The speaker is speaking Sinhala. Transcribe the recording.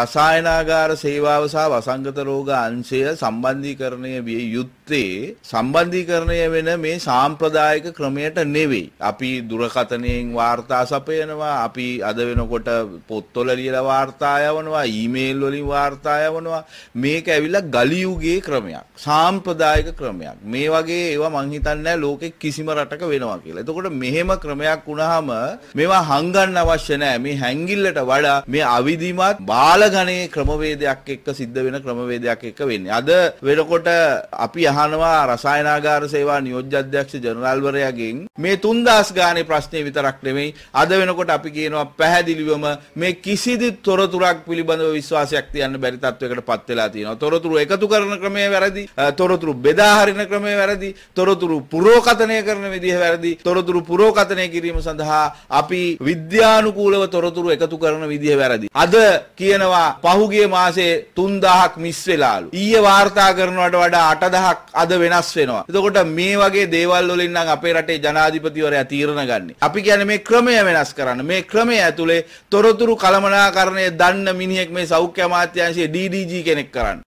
රසායනාගාර සේවාව සහ වසංගත රෝග අංශය සම්බන්ධීකරණය විය යුත්තේ සම්බන්ධීකරණය වෙන මේ සාම්ප්‍රදායික ක්‍රමයට නෙවෙයි. අපි දුරකථනයෙන් වාර්තා සපයනවා, අපි අද වෙනකොට පොත්වල ලියලා වාර්තා යවනවා, ඊමේල් වලින් වාර්තා යවනවා. මේක ඇවිල්ලා ගලි යුගයේ ක්‍රමයක්. සාම්ප්‍රදායික ක්‍රමයක්. මේ වගේ ඒවා මං හිතන්නේ ලෝකෙ කිසිම රටක වෙනවා කියලා. එතකොට මෙහෙම ක්‍රමයක් වුණාම මේවා හංගන්න අවශ්‍ය නැහැ. මේ හැංගිල්ලට වඩා මේ අවිධිමත් බාල කාලගණයේ ක්‍රමවේදයක් එක්ක සිද්ධ වෙන ක්‍රමවේදයක් එක්ක වෙන්නේ. අද වෙනකොට අපි අහනවා රසායනාගාර සේවා නියෝජ්‍ය අධ්‍යක්ෂ ජනරාල්වරයාගෙන් මේ 3000 ගානේ ප්‍රශ්නේ විතරක් නෙමෙයි අද වෙනකොට අපි කියනවා පැහැදිලිවම මේ කිසිදු තොරතුරක් පිළිබඳව විශ්වාසයක් තියන්න බැරි තත්වයකට පත් වෙලා තියෙනවා. තොරතුරු එකතු කරන ක්‍රමය වැරදි, තොරතුරු බෙදා හරින ක්‍රමය වැරදි, තොරතුරු පුරෝකතනය කරන විදිහ වැරදි, තොරතුරු පුරෝකතනය කිරීම සඳහා අපි විද්‍යානුකූලව තොරතුරු එකතු කරන විදිහ වැරදි. අද කියන වෙනවා පහුගිය මාසේ 3000ක් මිස් වෙලාලු. ඊයේ වාර්තා කරනවට වඩා 8000ක් අද වෙනස් වෙනවා. එතකොට මේ වගේ දේවල් වලින් නම් අපේ රටේ ජනාධිපතිවරයා තීරණ ගන්න. අපි කියන්නේ මේ ක්‍රමය වෙනස් කරන්න. මේ ක්‍රමය ඇතුලේ තොරතුරු කළමනාකරණය දන්න මිනිහෙක් මේ සෞඛ්‍ය අමාත්‍යාංශයේ DDG කෙනෙක් කරන්න.